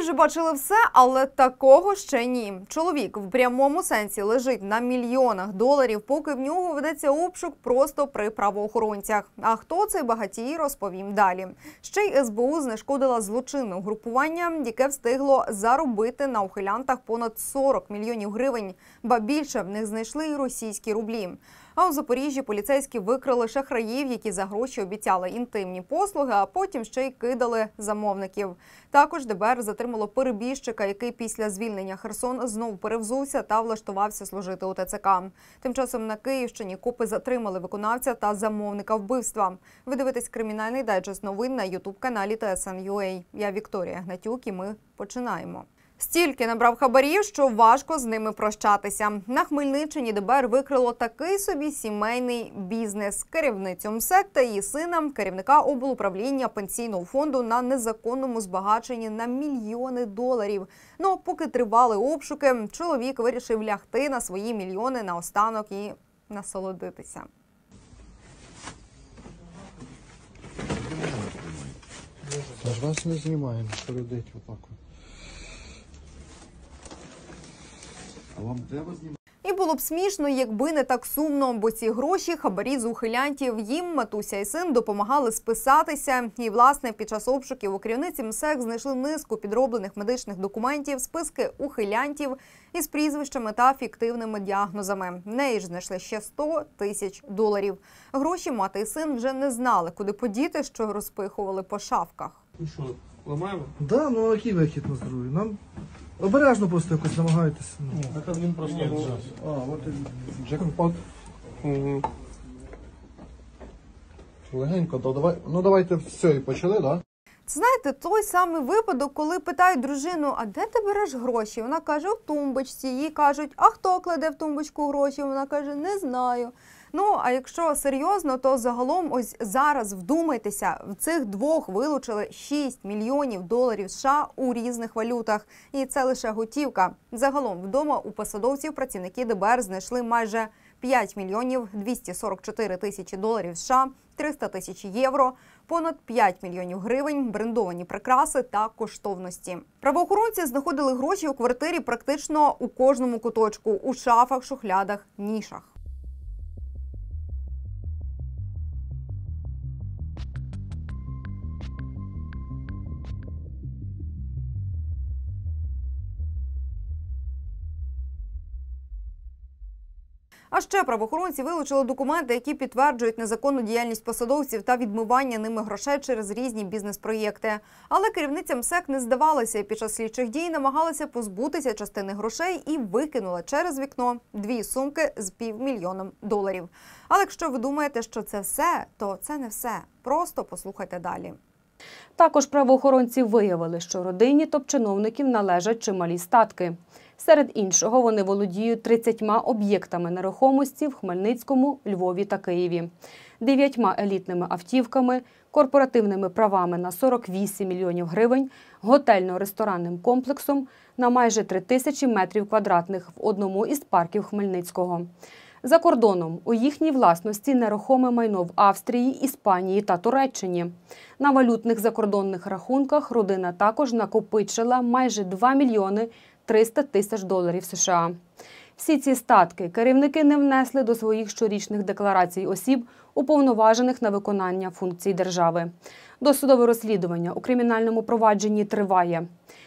вже бачили все, але такого ще ні. Чоловік в прямому сенсі лежить на мільйонах доларів, поки в нього ведеться обшук просто при правоохоронцях. А хто цей багатій, розповім далі. Ще й СБУ знешкодила злочинне угрупування, яке встигло заробити на ухилянтах понад 40 мільйонів гривень, ба більше в них знайшли і російські рублі. А у Запоріжжі поліцейські викрили шахраїв, які за гроші обіцяли інтимні послуги, а потім ще й кидали замовників. Також ДБР затримало перебіжчика, який після звільнення Херсон знову перевзувся та влаштувався служити у ТЦК. Тим часом на Київщині копи затримали виконавця та замовника вбивства. Ви дивитесь кримінальний дайджест новин на Ютуб каналі ТСН.UA. Я Вікторія Гнатюк і ми починаємо. Стільки набрав хабарів, що важко з ними прощатися. На Хмельниччині ДБР викрило такий собі сімейний бізнес керівницю МСЕК та її сином, керівника облуправління пенсійного фонду на незаконному збагаченні на мільйони доларів. Ну поки тривали обшуки, чоловік вирішив лягти на свої мільйони на останок і насолодитися. Ж вас не знімаємо, що опаку. вам треба знімати? І було б смішно, якби не так сумно, бо ці гроші хабарі з ухилянтів їм матуся і син допомагали списатися. І власне під час обшуків у керівниці МСЕК знайшли низку підроблених медичних документів, списки ухилянтів із прізвищами та фіктивними діагнозами. В неї ж знайшли ще 100 тисяч доларів. Гроші мати і син вже не знали, куди подіти, що розпихували по шавках. Ну що, ламаємо? Да, ну а який вихід на здоров'я? Нам Обережно просто якось намагайтеся. Ну. Так він просто лежав. А, от і джекпот. Угу. Легенько, то давай. Ну давайте все і почали, да? Знаєте, той самий випадок, коли питають дружину, а де ти береш гроші? Вона каже, в тумбочці. Їй кажуть, а хто кладе в тумбочку гроші? Вона каже, не знаю. Ну а якщо серйозно, то загалом ось зараз вдумайтеся, в цих двох вилучили 6 мільйонів доларів США у різних валютах, і це лише готівка. Загалом вдома у посадовців працівники ДБР знайшли майже 5 мільйонів 244 тисячі доларів США, 300 тисяч євро, понад 5 мільйонів гривень, брендовані прикраси та коштовності. Правоохоронці знаходили гроші у квартирі практично у кожному куточку у шафах, шухлядах, нішах. А ще правоохоронці вилучили документи, які підтверджують незаконну діяльність посадовців та відмивання ними грошей через різні бізнес-проєкти. Але керівниця МСЕК не здавалася і під час слідчих дій намагалася позбутися частини грошей і викинула через вікно дві сумки з півмільйоном доларів. Але якщо ви думаєте, що це все, то це не все. Просто послухайте далі. Також правоохоронці виявили, що родині топ-чиновників належать чималі статки. Серед іншого вони володіють 30 об'єктами нерухомості в Хмельницькому, Львові та Києві, 9 елітними автівками, корпоративними правами на 48 мільйонів гривень, готельно-ресторанним комплексом на майже 3 тисячі метрів квадратних в одному із парків Хмельницького. За кордоном у їхній власності нерухоме майно в Австрії, Іспанії та Туреччині. На валютних закордонних рахунках родина також накопичила майже 2 мільйони 300 тисяч доларів США. Всі ці статки керівники не внесли до своїх щорічних декларацій осіб, уповноважених на виконання функцій держави. Досудове розслідування у кримінальному провадженні триває.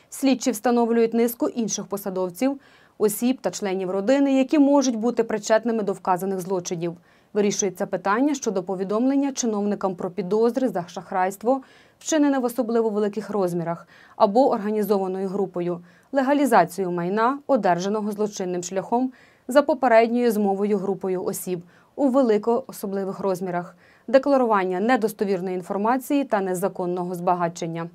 Слідчі встановлюють низку інших посадовців, осіб та членів родини, які можуть бути причетними до вказаних злочинів. Вирішується питання щодо повідомлення чиновникам про підозри за шахрайство вчинене в особливо великих розмірах або організованою групою, легалізацію майна, одержаного злочинним шляхом за попередньою змовою групою осіб у велико особливих розмірах, декларування недостовірної інформації та незаконного збагачення.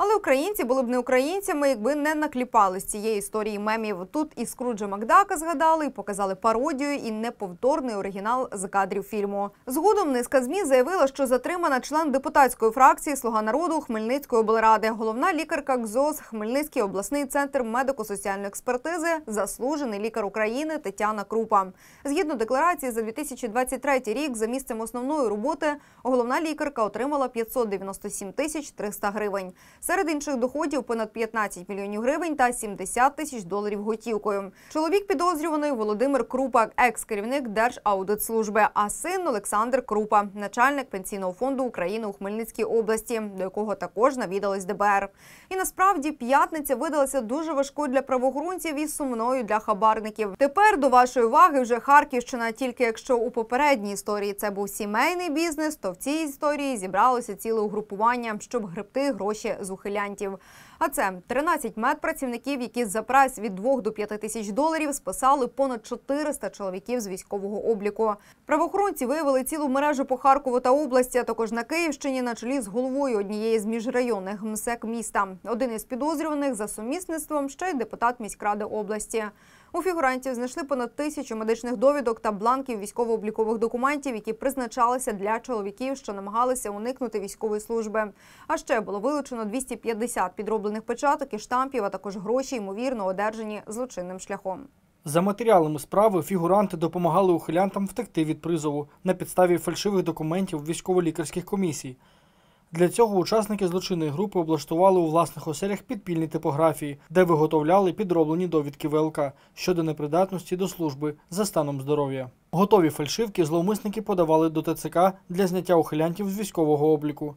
Але українці були б не українцями, якби не накліпали з цієї історії мемів. Тут і Скруджа Макдака згадали, і показали пародію і неповторний оригінал з кадрів фільму. Згодом низка змі заявила, що затримана член депутатської фракції Слуга народу Хмельницької облради, головна лікарка КЗОЗ Хмельницький обласний центр медико-соціальної експертизи, заслужений лікар України Тетяна Крупа. Згідно декларації за 2023 рік за місцем основної роботи головна лікарка отримала 597 тисяч 300 гривень. Серед інших доходів понад 15 мільйонів гривень та 70 тисяч доларів готівкою. Чоловік підозрюваний Володимир Крупа, екс-керівник Держаудитслужби, а син Олександр Крупа, начальник пенсійного фонду України у Хмельницькій області, до якого також навідались ДБР. І насправді п'ятниця видалася дуже важкою для правоохоронців і сумною для хабарників. Тепер до вашої уваги вже Харківщина. Тільки якщо у попередній історії це був сімейний бізнес, то в цій історії зібралося ціле угрупування, щоб гребти гроші з ухилянтів. А це 13 медпрацівників, які за прайс від 2 до 5 тисяч доларів списали понад 400 чоловіків з військового обліку. Правоохоронці виявили цілу мережу по Харкову та області, а також на Київщині, на чолі з головою однієї з міжрайонних МСЕК міста. Один із підозрюваних за сумісництвом ще й депутат міськради області. У фігурантів знайшли понад тисячу медичних довідок та бланків військово-облікових документів, які призначалися для чоловіків, що намагалися уникнути військової служби. А ще було вилучено 250 підроблених печаток і штампів, а також гроші, ймовірно, одержані злочинним шляхом. За матеріалами справи фігуранти допомагали ухилянтам втекти від призову на підставі фальшивих документів військово-лікарських комісій. Для цього учасники злочинної групи облаштували у власних оселях підпільні типографії, де виготовляли підроблені довідки ВЛК щодо непридатності до служби за станом здоров'я. Готові фальшивки зловмисники подавали до ТЦК для зняття ухилянтів з військового обліку.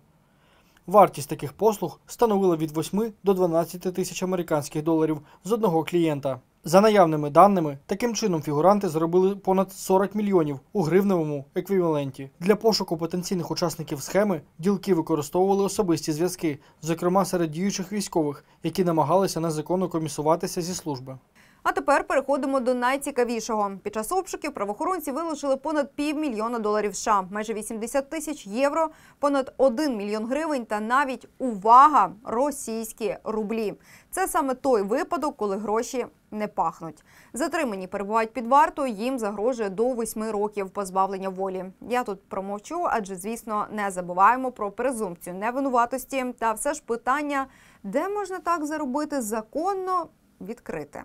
Вартість таких послуг становила від 8 до 12 тисяч американських доларів з одного клієнта. За наявними даними, таким чином фігуранти заробили понад 40 мільйонів у гривневому еквіваленті. Для пошуку потенційних учасників схеми ділки використовували особисті зв'язки, зокрема серед діючих військових, які намагалися незаконно комісуватися зі служби. А тепер переходимо до найцікавішого. Під час обшуків правоохоронці вилучили понад півмільйона доларів США, майже 80 тисяч євро, понад 1 мільйон гривень та навіть увага російські рублі. Це саме той випадок, коли гроші не пахнуть. Затримані перебувають під вартою. Їм загрожує до восьми років позбавлення волі. Я тут промовчу, адже звісно не забуваємо про презумпцію невинуватості. Та все ж питання, де можна так заробити, законно відкрите.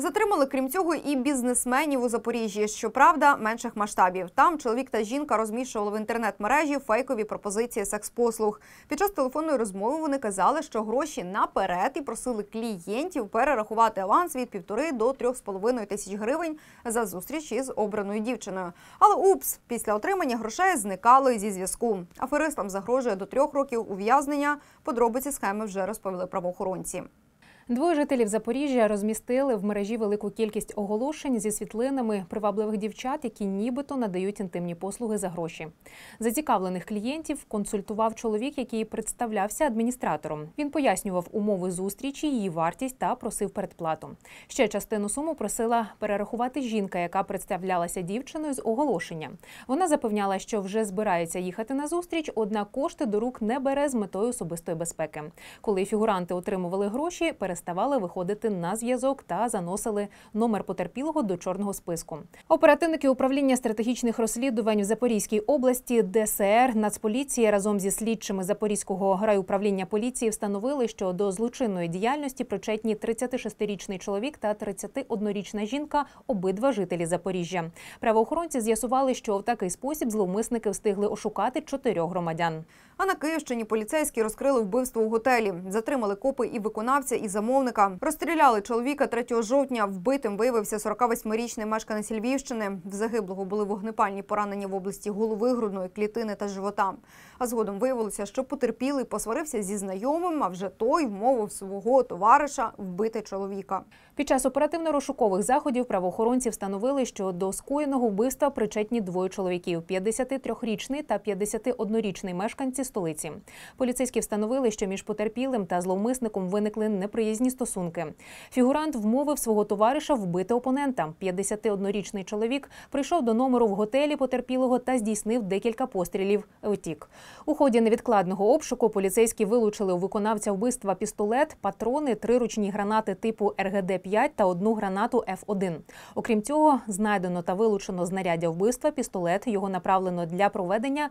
Затримали, крім цього, і бізнесменів у Запоріжжі. Щоправда, менших масштабів. Там чоловік та жінка розміщували в інтернет-мережі фейкові пропозиції секс послуг. Під час телефонної розмови вони казали, що гроші наперед і просили клієнтів перерахувати аванс від півтори до трьох з половиною тисяч гривень за зустріч із обраною дівчиною. Але упс, після отримання грошей зникали зі зв'язку. Аферистам загрожує до трьох років ув'язнення. Подробиці схеми вже розповіли правоохоронці. Двоє жителів Запоріжжя розмістили в мережі велику кількість оголошень зі світлинами привабливих дівчат, які нібито надають інтимні послуги за гроші. Зацікавлених клієнтів консультував чоловік, який представлявся адміністратором. Він пояснював умови зустрічі, її вартість та просив передплату. Ще частину суму просила перерахувати жінка, яка представлялася дівчиною з оголошення. Вона запевняла, що вже збирається їхати на зустріч, однак кошти до рук не бере з метою особистої безпеки. Коли фігуранти отримували гроші, перес переставали виходити на зв'язок та заносили номер потерпілого до чорного списку. Оперативники управління стратегічних розслідувань в Запорізькій області, ДСР, Нацполіції разом зі слідчими Запорізького райуправління поліції встановили, що до злочинної діяльності причетні 36-річний чоловік та 31-річна жінка обидва жителі Запоріжжя. Правоохоронці з'ясували, що в такий спосіб зловмисники встигли ошукати чотирьох громадян. А на Київщині поліцейські розкрили вбивство у готелі, затримали копи і виконавця і замовника замовника. Розстріляли чоловіка 3 жовтня. Вбитим виявився 48-річний мешканець Львівщини. В загиблого були вогнепальні поранення в області голови, грудної клітини та живота. А згодом виявилося, що потерпілий посварився зі знайомим, а вже той вмовив свого товариша вбити чоловіка. Під час оперативно-розшукових заходів правоохоронці встановили, що до скоєного вбивства причетні двоє чоловіків: – 53-річний та 51-річний мешканці столиці. Поліцейські встановили, що між потерпілим та зловмисником виникли неприємні неприязні стосунки. Фігурант вмовив свого товариша вбити опонента. 51-річний чоловік прийшов до номеру в готелі потерпілого та здійснив декілька пострілів. Втік у ході невідкладного обшуку. Поліцейські вилучили у виконавця вбивства пістолет, патрони, три ручні гранати типу РГД-5 та одну гранату Ф1. Окрім цього, знайдено та вилучено знаряддя вбивства, пістолет його направлено для проведення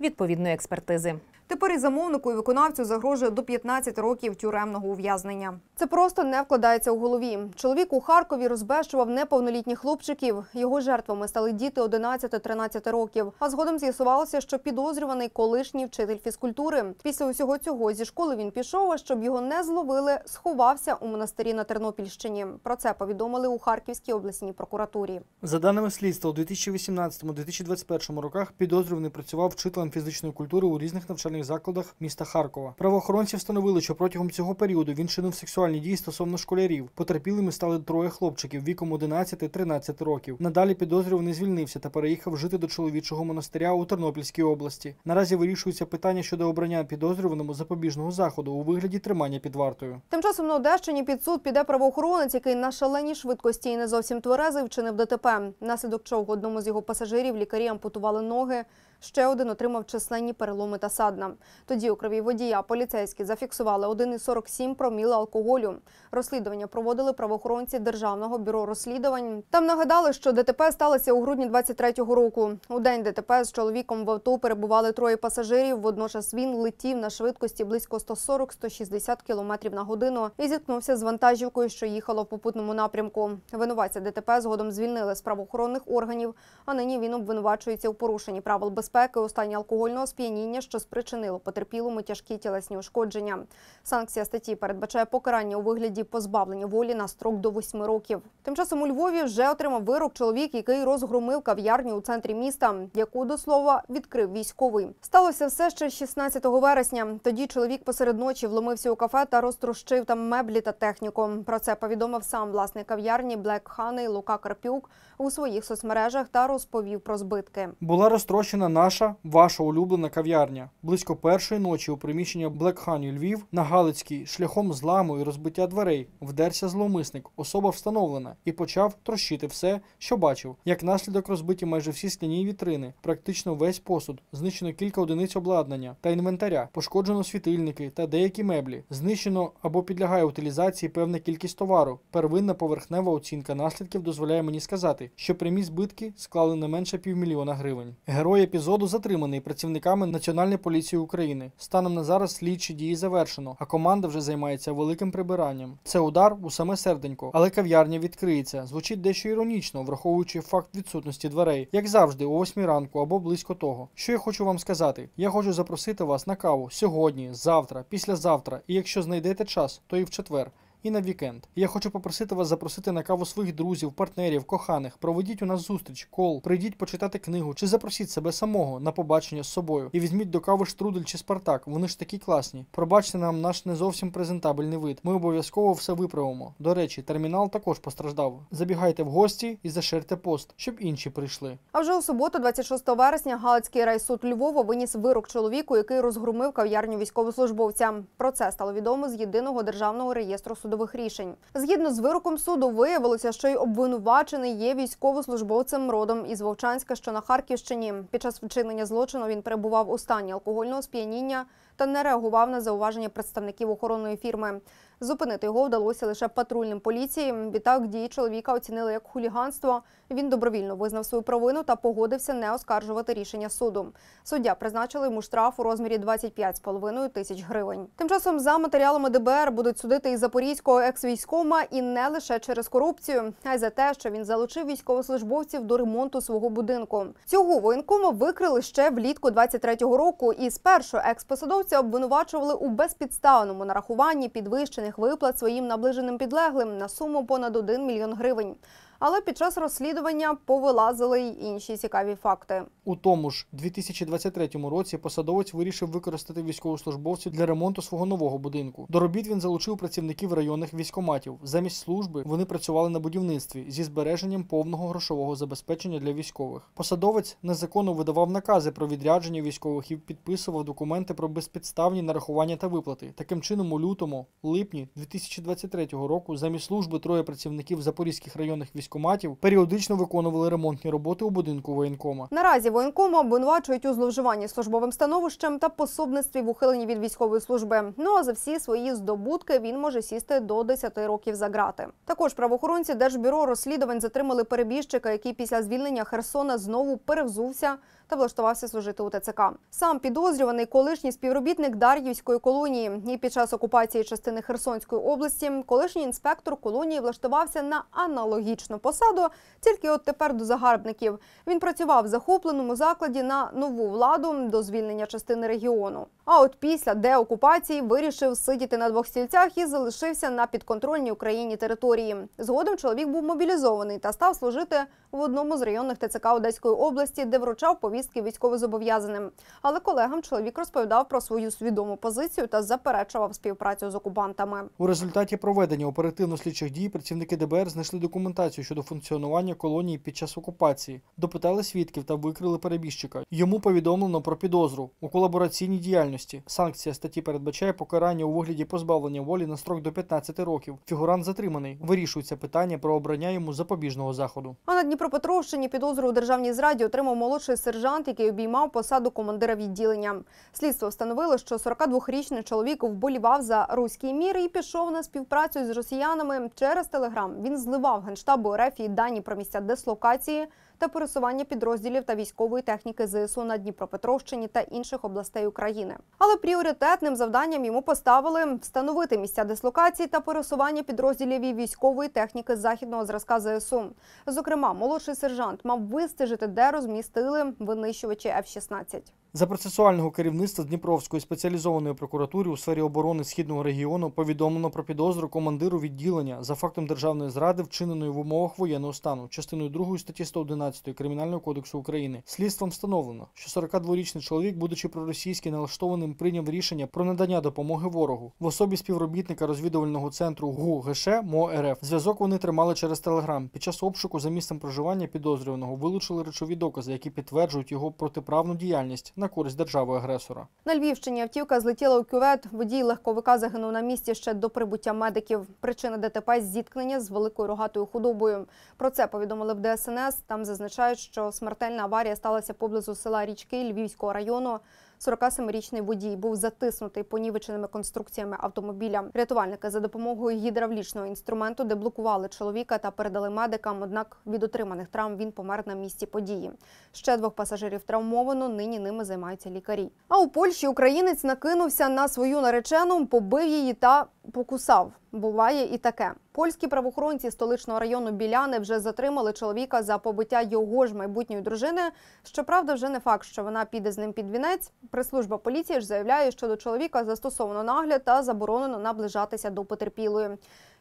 відповідної експертизи. Тепер і замовнику і виконавцю загрожує до 15 років тюремного ув'язнення. Це просто не вкладається у голові. Чоловік у Харкові розбещував неповнолітніх хлопчиків. Його жертвами стали діти 11-13 років. А згодом з'ясувалося, що підозрюваний колишній вчитель фізкультури. Після усього цього зі школи він пішов, а щоб його не зловили, сховався у монастирі на Тернопільщині. Про це повідомили у Харківській обласній прокуратурі. За даними слідства, у 2018-2021 роках підозрюваний працював вчителем фізичної культури у різних навчальних навчальних закладах міста Харкова. Правоохоронці встановили, що протягом цього періоду він чинив сексуальні дії стосовно школярів. Потерпілими стали троє хлопчиків віком 11-13 років. Надалі підозрюваний звільнився та переїхав жити до чоловічого монастиря у Тернопільській області. Наразі вирішується питання щодо обрання підозрюваному запобіжного заходу у вигляді тримання під вартою. Тим часом на Одещині під суд піде правоохоронець, який на шаленій швидкості і не зовсім тверезий вчинив ДТП. Наслідок чого одному з його пасажирів лікарі ампутували ноги. Ще один отримав численні переломи та садна завгодно. Тоді у крові водія поліцейські зафіксували 1,47 проміла алкоголю. Розслідування проводили правоохоронці державного бюро розслідувань. Там нагадали, що ДТП сталося у грудні 23-го року. У день ДТП з чоловіком в авто перебували троє пасажирів. Водночас він летів на швидкості близько 140-160 км на годину і зіткнувся з вантажівкою, що їхала в попутному напрямку. Винуватця ДТП згодом звільнили з правоохоронних органів. А нині він обвинувачується у порушенні правил безпеки у стані алкогольного сп'яніння, що спричинив спричинило потерпілому тяжкі тілесні ушкодження. Санкція статті передбачає покарання у вигляді позбавлення волі на строк до восьми років. Тим часом у Львові вже отримав вирок чоловік, який розгромив кав'ярню у центрі міста, яку до слова відкрив військовий. Сталося все ще 16 вересня. Тоді чоловік посеред ночі вломився у кафе та розтрощив там меблі та техніку. Про це повідомив сам власник кав'ярні Блек Ханей Лука Карпюк у своїх соцмережах та розповів про збитки. Була розтрощена наша ваша улюблена кав'ярня. Близько близько першої ночі у приміщення Блекхані Львів на Галицькій шляхом зламу і розбиття дверей вдерся зловмисник, особа встановлена, і почав трощити все, що бачив. Як наслідок розбиті майже всі скляні вітрини, практично весь посуд, знищено кілька одиниць обладнання та інвентаря, пошкоджено світильники та деякі меблі, знищено або підлягає утилізації певна кількість товару. Первинна поверхнева оцінка наслідків дозволяє мені сказати, що прямі збитки склали не менше півмільйона гривень. Герой епізоду затриманий працівниками національної поліції окупації України. Станом на зараз слідчі дії завершено, а команда вже займається великим прибиранням. Це удар у саме серденько, але кав'ярня відкриється. Звучить дещо іронічно, враховуючи факт відсутності дверей, як завжди, о 8 ранку або близько того. Що я хочу вам сказати? Я хочу запросити вас на каву сьогодні, завтра, післязавтра, і якщо знайдете час, то і в четвер і на вікенд. я хочу попросити вас запросити на каву своїх друзів, партнерів, коханих. Проведіть у нас зустріч, кол, прийдіть почитати книгу чи запросіть себе самого на побачення з собою і візьміть до кави штрудель чи Спартак. Вони ж такі класні. Пробачте нам наш не зовсім презентабельний вид. Ми обов'язково все виправимо. До речі, термінал також постраждав. Забігайте в гості і заширте пост, щоб інші прийшли. А вже у суботу, 26 вересня, Галицький райсуд Львова виніс вирок чоловіку, який розгромив кав'ярню військовослужбовця. Про це стало відомо з єдиного державного реєстру суду судових рішень. Згідно з вироком суду, виявилося, що й обвинувачений є військовослужбовцем родом із Вовчанська, що на Харківщині. Під час вчинення злочину він перебував у стані алкогольного сп'яніння та не реагував на зауваження представників охоронної фірми. Зупинити його вдалося лише патрульним поліції. Відтак дії чоловіка оцінили як хуліганство. Він добровільно визнав свою провину та погодився не оскаржувати рішення суду. Суддя призначили йому штраф у розмірі 25,5 тисяч гривень. Тим часом за матеріалами ДБР будуть судити і запорізького екс-військома і не лише через корупцію, а й за те, що він залучив військовослужбовців до ремонту свого будинку. Цього воєнкома викрили ще влітку 23-го року. І спершу екс-посадовця обвинувачували у безпідставному нарахуванні підвищених заробітних виплат своїм наближеним підлеглим на суму понад 1 мільйон гривень. Але під час розслідування повилазили й інші цікаві факти. У тому ж 2023 році посадовець вирішив використати військовослужбовців для ремонту свого нового будинку. До робіт він залучив працівників районних військоматів. Замість служби вони працювали на будівництві зі збереженням повного грошового забезпечення для військових. Посадовець незаконно видавав накази про відрядження військових і підписував документи про безпідставні нарахування та виплати. Таким чином, у лютому, липні 2023 року, замість служби троє працівників запорізьких районних військоматів періодично виконували ремонтні роботи у будинку воєнкома. Наразі воєнкому обвинувачують у зловживанні службовим становищем та пособництві в ухиленні від військової служби. Ну а за всі свої здобутки він може сісти до 10 років за грати. Також правоохоронці держбюро розслідувань затримали перебіжчика, який після звільнення Херсона знову перевзувся та влаштувався служити у ТЦК. Сам підозрюваний колишній співробітник Дар'ївської колонії. І під час окупації частини Херсонської області колишній інспектор колонії влаштувався на аналогічну посаду, тільки от тепер до загарбників. Він працював в захопленому закладі на нову владу до звільнення частини регіону. А от після деокупації вирішив сидіти на двох стільцях і залишився на підконтрольній Україні території. Згодом чоловік був мобілізований та став служити в одному з районних ТЦК Одеської області, де вручав повітря повістки військовозобов'язаним. Але колегам чоловік розповідав про свою свідому позицію та заперечував співпрацю з окупантами. У результаті проведення оперативно-слідчих дій працівники ДБР знайшли документацію щодо функціонування колонії під час окупації, допитали свідків та викрили перебіжчика. Йому повідомлено про підозру у колабораційній діяльності. Санкція статті передбачає покарання у вигляді позбавлення волі на строк до 15 років. Фігурант затриманий. Вирішується питання про обрання йому запобіжного заходу. А на Дніпропетровщині підозру у державній зраді отримав молодший сержант сержант, який обіймав посаду командира відділення. Слідство встановило, що 42-річний чоловік вболівав за руський мір і пішов на співпрацю з росіянами через телеграм. Він зливав генштабу РФ і дані про місця дислокації та пересування підрозділів та військової техніки ЗСУ на Дніпропетровщині та інших областей України. Але пріоритетним завданням йому поставили встановити місця дислокації та пересування підрозділів і військової техніки західного зразка ЗСУ. Зокрема, молодший сержант мав вистежити, де розмістили винищувачі f 16 за процесуального керівництва Дніпровської спеціалізованої прокуратури у сфері оборони східного регіону повідомлено про підозру командиру відділення за фактом державної зради, вчиненої в умовах воєнного стану, частиною 2 статті 111 кримінального кодексу України. Слідством встановлено, що 42-річний чоловік, будучи проросійськи налаштованим, прийняв рішення про надання допомоги ворогу в особі співробітника розвідувального центру ГУ ГШ МО Зв'язок вони тримали через телеграм. Під час обшуку за місцем проживання підозрюваного вилучили речові докази, які підтверджують його протиправну діяльність на користь держави-агресора. На Львівщині автівка злетіла у кювет. Водій легковика загинув на місці ще до прибуття медиків. Причина ДТП зіткнення з великою рогатою худобою. Про це повідомили в ДСНС. Там зазначають, що смертельна аварія сталася поблизу села Річки Львівського району. 47-річний водій був затиснутий понівеченими конструкціями автомобіля. Рятувальники за допомогою гідравлічного інструменту деблокували чоловіка та передали медикам. Однак від отриманих травм він помер на місці події. Ще двох пасажирів травмовано. Нині ними займаються лікарі. А у Польщі українець накинувся на свою наречену, побив її та покусав. Буває і таке. Польські правоохоронці столичного району Біляни вже затримали чоловіка за побиття його ж майбутньої дружини. Щоправда, вже не факт, що вона піде з ним під вінець. Прес-служба поліції ж заявляє, що до чоловіка застосовано нагляд та заборонено наближатися до потерпілої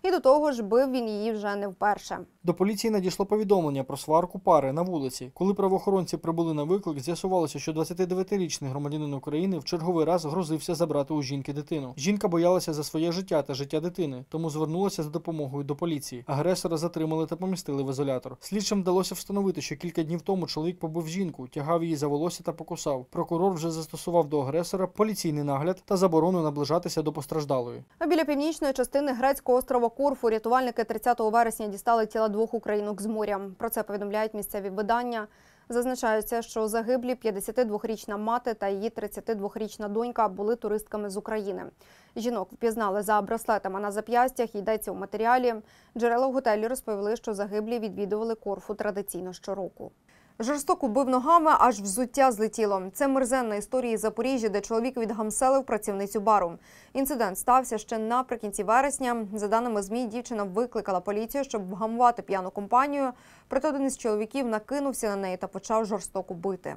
і до того ж бив він її вже не вперше. До поліції надійшло повідомлення про сварку пари на вулиці. Коли правоохоронці прибули на виклик, з'ясувалося, що 29-річний громадянин України в черговий раз грозився забрати у жінки дитину. Жінка боялася за своє життя та життя дитини, тому звернулася за допомогою до поліції. Агресора затримали та помістили в ізолятор. Слідчим вдалося встановити, що кілька днів тому чоловік побив жінку, тягав її за волосся та покусав. Прокурор вже застосував до агресора поліційний нагляд та заборону наближатися до постраждалої. А біля північної частини Грецького острова Корфу рятувальники 30 вересня дістали тіла двох українок з моря. Про це повідомляють місцеві видання. Зазначається, що загиблі 52-річна мати та її 32-річна донька були туристками з України. Жінок впізнали за браслетами на зап'ястях. Йдеться у матеріалі. Джерела в готелі розповіли, що загиблі відвідували корфу традиційно щороку. Жорстоко бив ногами, аж взуття злетіло. Це мерзенна історія Запоріжжя, де чоловік відгамселив працівницю бару. Інцидент стався ще наприкінці вересня. За даними змі, дівчина викликала поліцію, щоб вгамувати п'яну компанію. Проте один із чоловіків накинувся на неї та почав жорстоко бити.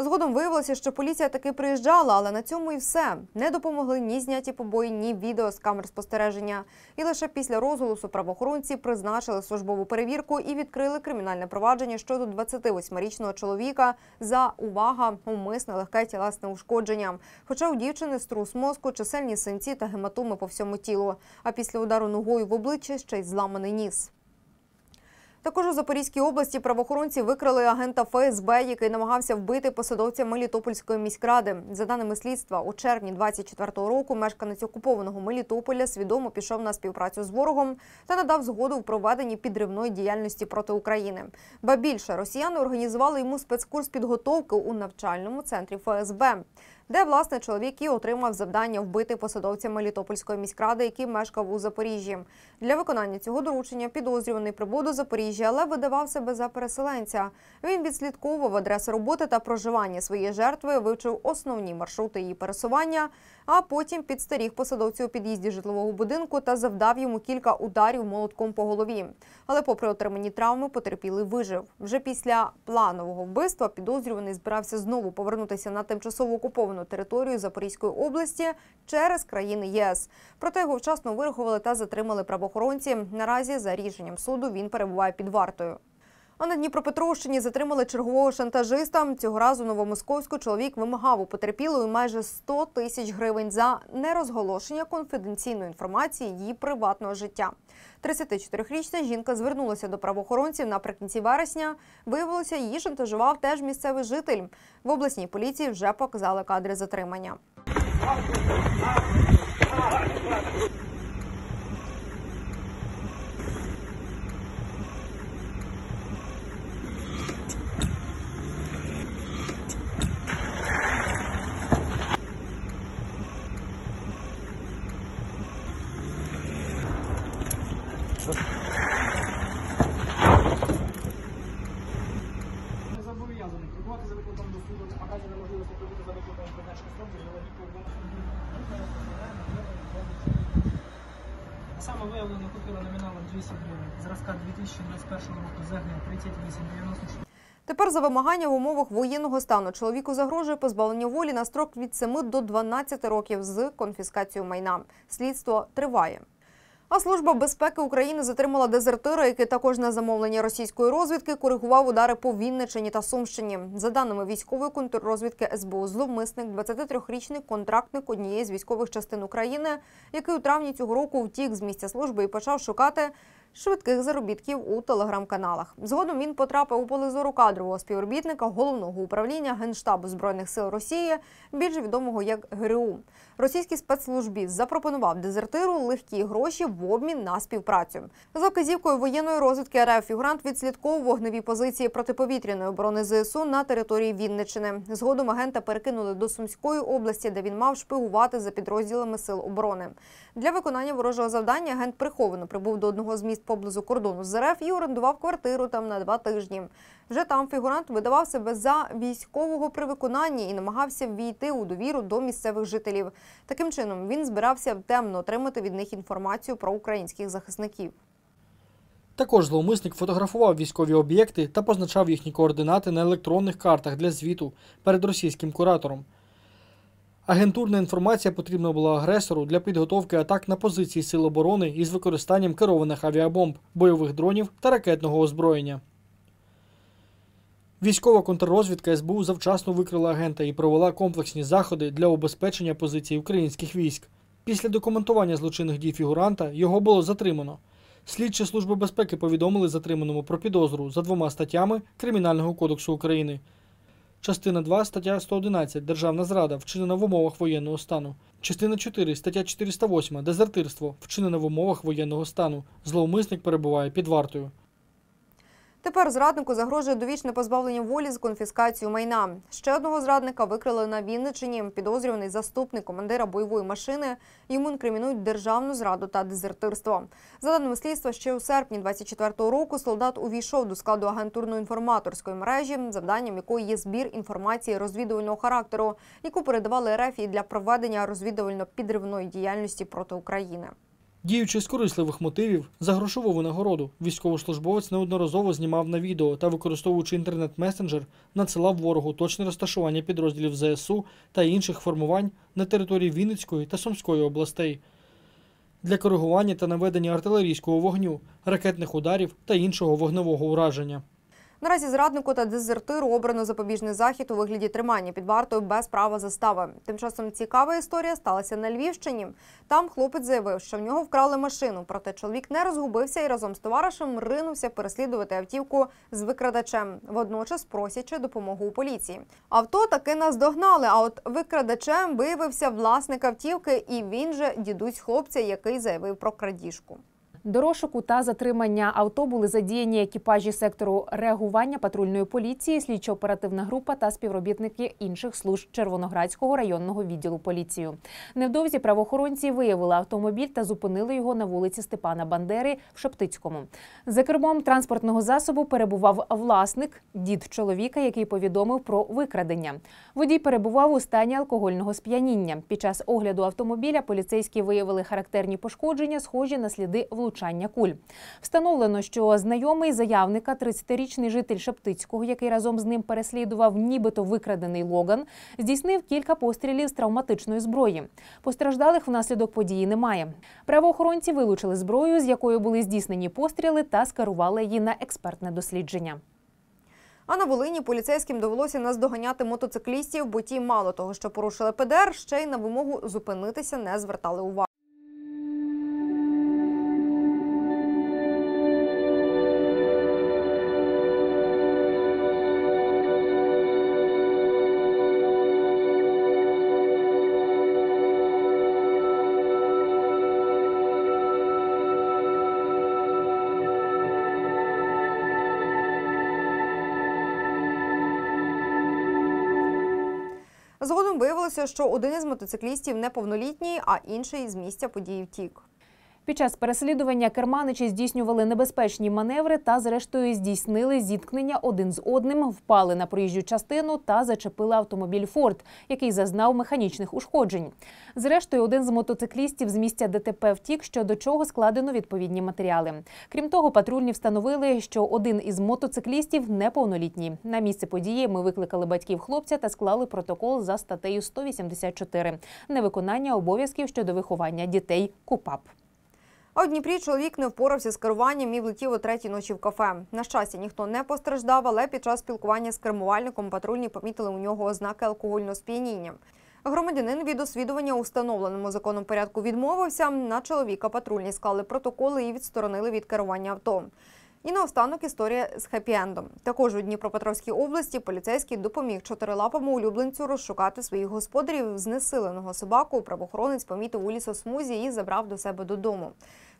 Згодом виявилося, що поліція таки приїжджала, але на цьому і все не допомогли ні зняті побої, ні відео з камер спостереження. І лише після розголосу правоохоронці призначили службову перевірку і відкрили кримінальне провадження щодо 28-річного чоловіка за увага, умисне легке тілесне ушкодження. Хоча у дівчини струс мозку, чисельні синці та гематоми по всьому тілу. А після удару ногою в обличчя ще й зламаний ніс. Також у Запорізькій області правоохоронці викрили агента ФСБ, який намагався вбити посадовця Мелітопольської міськради. За даними слідства, у червні 24-го року мешканець окупованого Мелітополя свідомо пішов на співпрацю з ворогом та надав згоду в проведенні підривної діяльності проти України. Ба більше росіяни організували йому спецкурс підготовки у навчальному центрі ФСБ де власне чоловік і отримав завдання вбити посадовця Мелітопольської міськради, який мешкав у Запоріжжі. Для виконання цього доручення підозрюваний прибув до Запоріжжя, але видавав себе за переселенця. Він відслідковував адреси роботи та проживання своєї жертви, вивчив основні маршрути її пересування а потім підстеріг посадовців у під'їзді житлового будинку та завдав йому кілька ударів молотком по голові. Але, попри отримані травми, потерпілий вижив. Вже після планового вбивства підозрюваний збирався знову повернутися на тимчасово окуповану територію Запорізької області через країни ЄС. Проте його вчасно вирахували та затримали правоохоронці. Наразі за рішенням суду він перебуває під вартою. А на Дніпропетровщині затримали чергового шантажиста. Цього разу новомосковську чоловік вимагав у потерпілої майже 100 тисяч гривень за нерозголошення конфіденційної інформації її приватного життя. 34-річна жінка звернулася до правоохоронців наприкінці вересня. Виявилося, її шантажував теж місцевий житель. В обласній поліції вже показали кадри затримання. за вимагання в умовах воєнного стану чоловіку загрожує позбавлення волі на строк від 7 до 12 років з конфіскацією майна. Слідство триває. А служба безпеки України затримала дезертира, який також на замовлення російської розвідки коригував удари по Вінничині та Сумщині. За даними військової контррозвідки СБУ, зловмисник, 23-річний контрактник однієї з військових частин України, який у травні цього року втік з місця служби і почав шукати швидких заробітків у телеграм-каналах. Згодом він потрапив у поле зору кадрового співробітника головного управління Генштабу збройних сил Росії, більш відомого як ГРУ. Російський спецслужбіст запропонував дезертиру легкі гроші в обмін на співпрацю. За вказівкою воєнної розвідки РФ фігурант відслідковував вогневі позиції протиповітряної оборони ЗСУ на території Вінничини. Згодом агента перекинули до Сумської області, де він мав шпигувати за підрозділами сил оборони. Для виконання ворожого завдання агент приховано прибув до одного з міст нерухомість поблизу кордону з РФ і орендував квартиру там на два тижні. Вже там фігурант видавав себе за військового при виконанні і намагався ввійти у довіру до місцевих жителів. Таким чином він збирався темно отримати від них інформацію про українських захисників. Також зловмисник фотографував військові об'єкти та позначав їхні координати на електронних картах для звіту перед російським куратором. Агентурна інформація потрібна була агресору для підготовки атак на позиції Сил оборони із використанням керованих авіабомб, бойових дронів та ракетного озброєння. Військова контррозвідка СБУ завчасно викрила агента і провела комплексні заходи для обезпечення позицій українських військ. Після документування злочинних дій фігуранта його було затримано. Слідчі служби безпеки повідомили затриманому про підозру за двома статтями Кримінального кодексу України. Частина 2 стаття 111 Державна зрада вчинена в умовах воєнного стану. Частина 4 стаття 408 Дезертирство вчинене в умовах воєнного стану. Зловмисник перебуває під вартою. Тепер зраднику загрожує довічне позбавлення волі з конфіскацією майна. Ще одного зрадника викрили на Вінничині. Підозрюваний заступник командира бойової машини. Йому інкримінують державну зраду та дезертирство. За даними слідства, ще у серпні 24-го року солдат увійшов до складу агентурно-інформаторської мережі, завданням якої є збір інформації розвідувального характеру, яку передавали РФ і для проведення розвідувально-підривної діяльності проти України. Діючи з корисливих мотивів за грошову винагороду, військовослужбовець неодноразово знімав на відео та, використовуючи інтернет-месенджер, надсилав ворогу точне розташування підрозділів ЗСУ та інших формувань на території Вінницької та Сумської областей для коригування та наведення артилерійського вогню, ракетних ударів та іншого вогневого ураження. Наразі зраднику та дезертиру обрано запобіжний захід у вигляді тримання під вартою без права застави. Тим часом цікава історія сталася на Львівщині. Там хлопець заявив, що в нього вкрали машину, проте чоловік не розгубився і разом з товаришем ринувся переслідувати автівку з викрадачем, водночас просячи допомогу у поліції. Авто таки наздогнали. А от викрадачем виявився власник автівки, і він же дідусь хлопця, який заявив про крадіжку. До розшуку та затримання авто були задіяні екіпажі сектору реагування патрульної поліції, слідчо-оперативна група та співробітники інших служб Червоноградського районного відділу поліції. Невдовзі правоохоронці виявили автомобіль та зупинили його на вулиці Степана Бандери в Шептицькому. За кермом транспортного засобу перебував власник, дід чоловіка, який повідомив про викрадення. Водій перебував у стані алкогольного сп'яніння. Під час огляду автомобіля поліцейські виявили характерні пошкодження, схожі на сліди влучання влучання куль. Встановлено, що знайомий заявника, 30-річний житель Шептицького, який разом з ним переслідував, нібито викрадений Логан, здійснив кілька пострілів з травматичної зброї. Постраждалих внаслідок події немає. Правоохоронці вилучили зброю, з якою були здійснені постріли, та скерували її на експертне дослідження. А на Волині поліцейським довелося наздоганяти мотоциклістів, бо ті мало того, що порушили ПДР, ще й на вимогу зупинитися не звертали уваги. Згодом виявилося, що один із мотоциклістів неповнолітній, а інший з місця події втік. Під час переслідування керманичі здійснювали небезпечні маневри та, зрештою, здійснили зіткнення один з одним, впали на проїжджу частину та зачепили автомобіль Форд, який зазнав механічних ушкоджень. Зрештою, один з мотоциклістів з місця ДТП втік, щодо чого складено відповідні матеріали. Крім того, патрульні встановили, що один із мотоциклістів неповнолітній. На місце події ми викликали батьків хлопця та склали протокол за статтею 184 – невиконання обов'язків щодо виховання дітей КУПАП. А у Дніпрі чоловік не впорався з керуванням і влетів о третій ночі в кафе. На щастя, ніхто не постраждав, але під час спілкування з кермувальником патрульні помітили у нього ознаки алкогольного сп'яніння. Громадянин від освідування у встановленому законом порядку відмовився. На чоловіка патрульні склали протоколи і відсторонили від керування авто. І наостанок історія з хеппі-ендом. Також у Дніпропетровській області поліцейський допоміг чотирилапому улюбленцю розшукати своїх господарів знесиленого собаку. Правоохоронець помітив у лісосмузі і забрав до себе додому.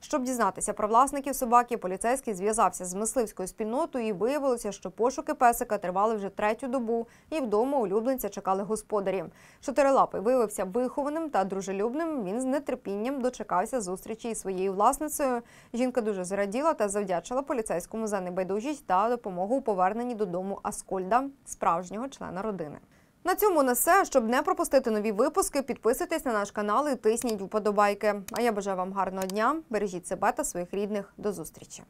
Щоб дізнатися про власників собаки, поліцейський зв'язався з мисливською спільнотою і виявилося, що пошуки песика тривали вже третю добу, і вдома улюбленця чекали господарі. Чотирилапий виявився вихованим та дружелюбним. Він з нетерпінням дочекався зустрічі із своєю власницею. Жінка дуже зраділа та завдячила поліцейському за небайдужість та допомогу у поверненні додому Аскольда, справжнього члена родини. На цьому на все. Щоб не пропустити нові випуски, підписуйтесь на наш канал і тисніть вподобайки. А я бажаю вам гарного дня. Бережіть себе та своїх рідних. До зустрічі.